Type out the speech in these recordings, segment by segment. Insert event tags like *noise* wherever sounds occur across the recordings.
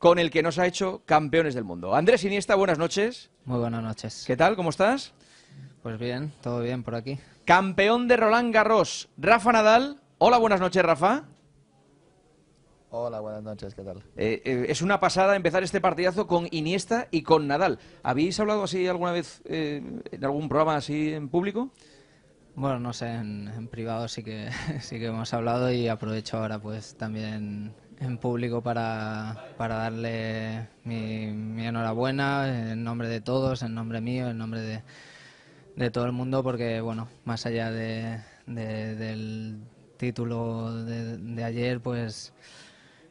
con el que nos ha hecho campeones del mundo. Andrés Iniesta, buenas noches. Muy buenas noches. ¿Qué tal? ¿Cómo estás? Pues bien, todo bien por aquí. Campeón de Roland Garros, Rafa Nadal. Hola, buenas noches, Rafa. Hola, buenas noches, ¿qué tal? Eh, eh, es una pasada empezar este partidazo con Iniesta y con Nadal. ¿Habéis hablado así alguna vez eh, en algún programa así en público? Bueno, no sé, en, privado sí que, *laughs* sí que hemos hablado y aprovecho ahora pues también en público para, darle mi, enhorabuena en nombre de todos, en nombre mío, en nombre de, de todo el mundo, porque, bueno, más allá del título de, ayer, pues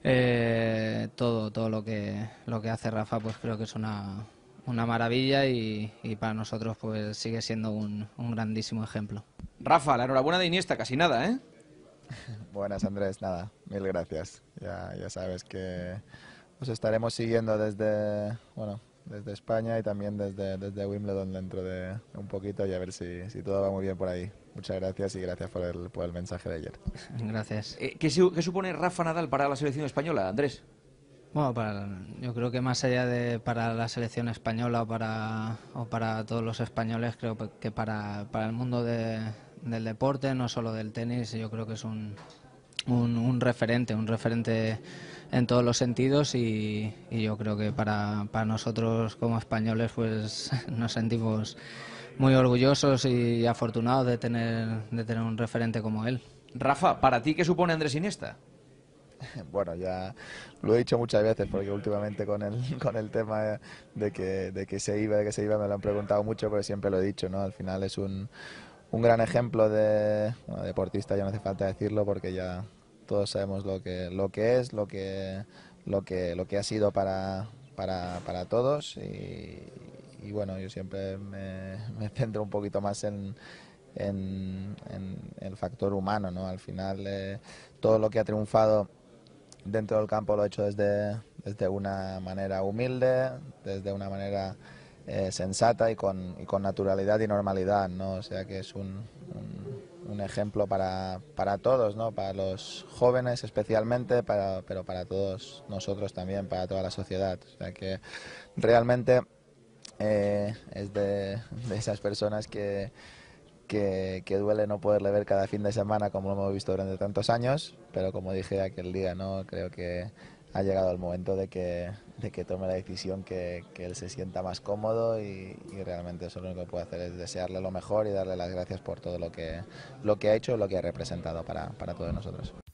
eh, todo, todo lo que, lo que hace Rafa, pues creo que es una, una maravilla y, y, para nosotros pues sigue siendo un, un grandísimo ejemplo. Rafa, la enhorabuena de Iniesta, casi nada, ¿eh? *laughs* Buenas, Andrés. Nada, mil gracias. Ya, ya sabes que os estaremos siguiendo desde, bueno, desde España y también desde, desde Wimbledon dentro de un poquito y a ver si, todo va muy bien por ahí. Muchas gracias y gracias por el, por el mensaje de ayer. Gracias. Eh, ¿qué, supone Rafa Nadal para la selección española, Andrés? Bueno, para, yo creo que más allá de para la selección española o para, o para todos los españoles, creo que para, para el mundo de, del deporte, no solo del tenis. Yo creo que es un, un, referente, un referente en todos los sentidos y, y yo creo que para, para, nosotros como españoles pues *laughs* nos sentimos muy orgullosos y afortunados de tener, de tener un referente como él. Rafa, ¿para ti qué supone Andrés Iniesta? *laughs* Bueno, ya lo he dicho muchas veces porque últimamente con el, *laughs* con el tema de que, de que se iba, de que se iba, me lo han preguntado mucho, pero siempre lo he dicho, ¿no? Al final es un, un gran ejemplo de deportista, ya no hace falta decirlo porque ya todos sabemos lo que, lo que es, lo que, lo, que, lo que ha sido para, para, para todos y, bueno, yo siempre me, centro un poquito más en, en, el factor humano, ¿no? Al final eh, todo lo que ha triunfado dentro del campo lo he hecho desde, desde una manera humilde, desde una manera eh, sensata y con, naturalidad y normalidad, ¿no? O sea que es un, ejemplo para, todos, ¿no? Para los jóvenes especialmente, para, pero para todos nosotros también, para toda la sociedad. O sea que realmente eh, es de, esas personas que, que, que, duele no poderle ver cada fin de semana como lo hemos visto durante tantos años, pero como dije aquel día, ¿no? Creo que ha llegado el momento de que, de que tome la decisión que, él se sienta más cómodo y, realmente eso lo único que puedo hacer es desearle lo mejor y darle las gracias por todo lo que, lo que ha hecho y lo que ha representado para, para todos nosotros.